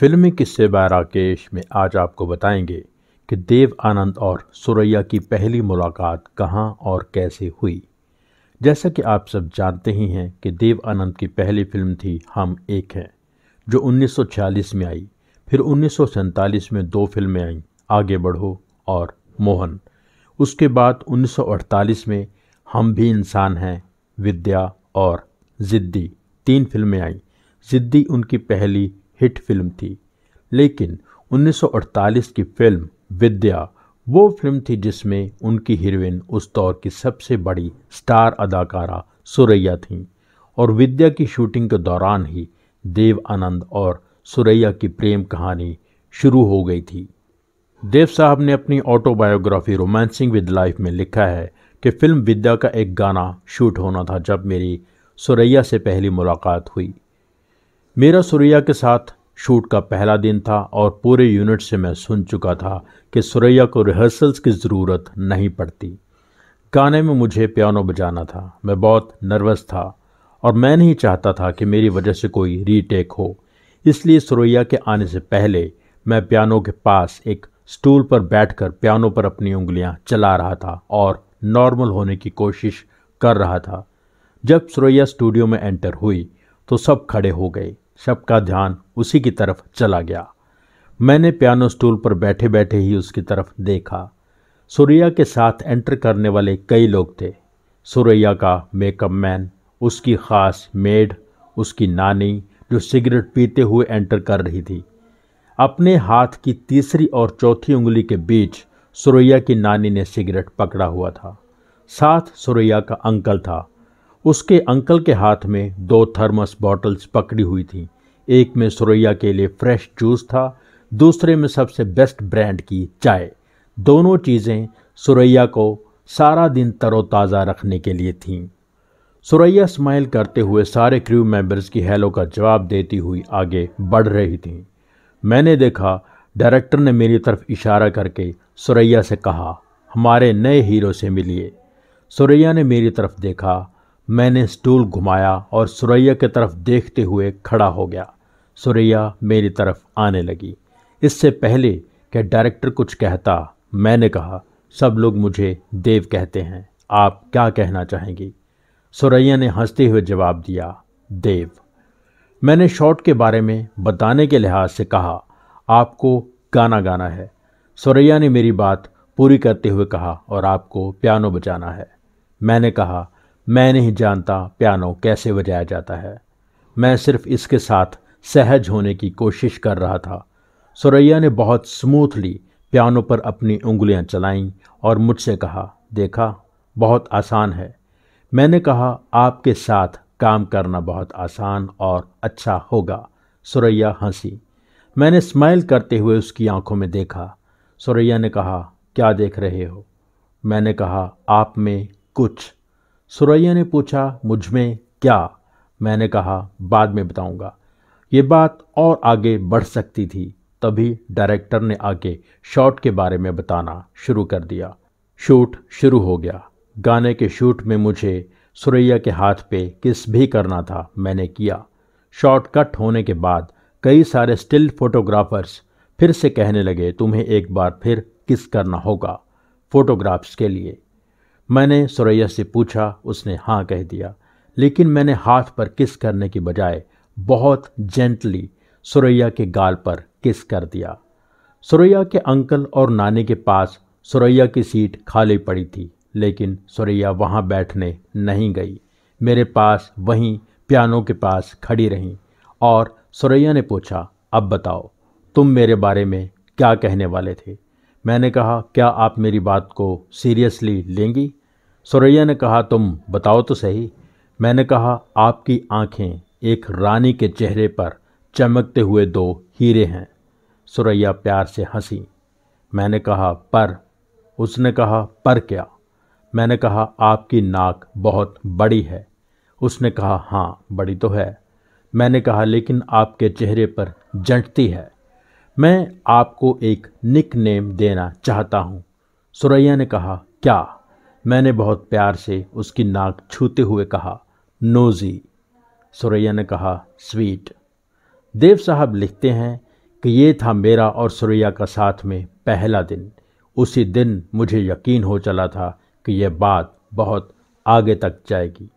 फिल्मी किस्से बाय राकेश में आज आपको बताएंगे कि देव आनंद और सुरैया की पहली मुलाकात कहाँ और कैसे हुई जैसा कि आप सब जानते ही हैं कि देव आनंद की पहली फिल्म थी हम एक हैं जो 1946 में आई फिर उन्नीस में दो फिल्में आईं आगे बढ़ो और मोहन उसके बाद 1948 में हम भी इंसान हैं विद्या और ज़िद्दी तीन फिल्में आईं ज़िद्दी उनकी पहली हिट फिल्म थी लेकिन 1948 की फिल्म विद्या वो फिल्म थी जिसमें उनकी हीरोइन उस दौर की सबसे बड़ी स्टार अदाकारा सुरैया थीं और विद्या की शूटिंग के दौरान ही देव आनंद और सुरैया की प्रेम कहानी शुरू हो गई थी देव साहब ने अपनी ऑटोबायोग्राफी रोमांसिंग विद लाइफ में लिखा है कि फिल्म विद्या का एक गाना शूट होना था जब मेरी सुरैया से पहली मुलाकात हुई मेरा सुरैया के साथ शूट का पहला दिन था और पूरे यूनिट से मैं सुन चुका था कि सुरैया को रिहर्सल्स की ज़रूरत नहीं पड़ती गाने में मुझे पियानो बजाना था मैं बहुत नर्वस था और मैं नहीं चाहता था कि मेरी वजह से कोई रीटेक हो इसलिए सुरैया के आने से पहले मैं पियानो के पास एक स्टूल पर बैठकर पियानो पर अपनी उंगलियां चला रहा था और नॉर्मल होने की कोशिश कर रहा था जब सुरैया स्टूडियो में एंटर हुई तो सब खड़े हो गए सबका ध्यान उसी की तरफ चला गया मैंने पियानो स्टूल पर बैठे बैठे ही उसकी तरफ देखा सुरैया के साथ एंटर करने वाले कई लोग थे सुरैया का मेकअप मैन उसकी ख़ास मेड उसकी नानी जो सिगरेट पीते हुए एंटर कर रही थी अपने हाथ की तीसरी और चौथी उंगली के बीच सुरैया की नानी ने सिगरेट पकड़ा हुआ था साथ सुरैया का अंकल था उसके अंकल के हाथ में दो थर्मस बॉटल्स पकड़ी हुई थी एक में सुरैया के लिए फ्रेश जूस था दूसरे में सबसे बेस्ट ब्रांड की चाय दोनों चीज़ें सुरैया को सारा दिन तरोताज़ा रखने के लिए थीं सुरैया स्माइल करते हुए सारे क्रू मेंबर्स की हेलो का जवाब देती हुई आगे बढ़ रही थीं मैंने देखा डायरेक्टर ने मेरी तरफ इशारा करके सुरैया से कहा हमारे नए हीरो से मिलिए सुरैया ने मेरी तरफ देखा मैंने स्टूल घुमाया और सुरैया की तरफ देखते हुए खड़ा हो गया सुरैया मेरी तरफ आने लगी इससे पहले कि डायरेक्टर कुछ कहता मैंने कहा सब लोग मुझे देव कहते हैं आप क्या कहना चाहेंगी सुरैया ने हंसते हुए जवाब दिया देव मैंने शॉट के बारे में बताने के लिहाज से कहा आपको गाना गाना है सुरैया ने मेरी बात पूरी करते हुए कहा और आपको पियानो बजाना है मैंने कहा मैं नहीं जानता पियानो कैसे बजाया जाता है मैं सिर्फ इसके साथ सहज होने की कोशिश कर रहा था सुरैया ने बहुत स्मूथली पियानो पर अपनी उंगलियां चलाईं और मुझसे कहा देखा बहुत आसान है मैंने कहा आपके साथ काम करना बहुत आसान और अच्छा होगा सुरैया हंसी मैंने स्माइल करते हुए उसकी आंखों में देखा सुरैया ने कहा क्या देख रहे हो मैंने कहा आप में कुछ सुरैया ने पूछा मुझ में क्या मैंने कहा बाद में बताऊंगा ये बात और आगे बढ़ सकती थी तभी डायरेक्टर ने आगे शॉट के बारे में बताना शुरू कर दिया शूट शुरू हो गया गाने के शूट में मुझे सुरैया के हाथ पे किस भी करना था मैंने किया शॉट कट होने के बाद कई सारे स्टिल फोटोग्राफर्स फिर से कहने लगे तुम्हें एक बार फिर किस करना होगा फोटोग्राफ्स के लिए मैंने सुरैया से पूछा उसने हाँ कह दिया लेकिन मैंने हाथ पर किस करने की बजाय बहुत जेंटली सुरैया के गाल पर किस कर दिया सुरैया के अंकल और नानी के पास सुरैया की सीट खाली पड़ी थी लेकिन सुरैया वहाँ बैठने नहीं गई मेरे पास वहीं पियानो के पास खड़ी रहीं और सुरैया ने पूछा अब बताओ तुम मेरे बारे में क्या कहने वाले थे मैंने कहा क्या आप मेरी बात को सीरियसली लेंगी सुरैया ने कहा तुम बताओ तो सही मैंने कहा आपकी आंखें एक रानी के चेहरे पर चमकते हुए दो हीरे हैं सुरैया प्यार से हंसी मैंने कहा पर उसने कहा पर क्या मैंने कहा आपकी नाक बहुत बड़ी है उसने कहा हाँ बड़ी तो है मैंने कहा लेकिन आपके चेहरे पर जंटती है मैं आपको एक निक नेम देना चाहता हूँ सुरैया ने कहा क्या मैंने बहुत प्यार से उसकी नाक छूते हुए कहा नोजी सुरैया ने कहा स्वीट देव साहब लिखते हैं कि ये था मेरा और सुरैया का साथ में पहला दिन उसी दिन मुझे यकीन हो चला था कि यह बात बहुत आगे तक जाएगी